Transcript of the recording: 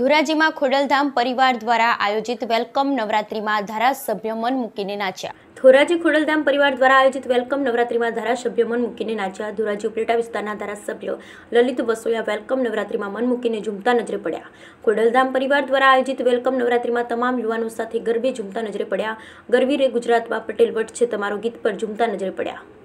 ધોરાજીમાં ખોડલધામ પરિવાર દ્વારા આયોજિત વેલકમ નવરાત્રીમાં ધારાસભ્ય મન મૂકીને નાચ્યા ધોરાજી ખોડલધામ પરિવાર દ્વારા આયોજિત વેલકમ નવરાત્રીમાં ધારાસભ્ય મન મૂકીને નાચ્યા ધોરાજી ઉપલેટા વિસ્તારના ધારાસભ્ય લલિત વસોયા વેલકમ નવરાત્રીમાં મન મૂકીને ઝૂમતા નજરે પડ્યા ખોડલધામ પરિવાર દ્વારા આયોજિત વેલકમ નવરાત્રીમાં તમામ યુવાનો સાથે ગરબે ઝૂમતા નજરે પડ્યા ગરવી રે ગુજરાતમાં પટેલ વટ છે તમારો ગીત પર ઝૂમતા નજરે પડ્યા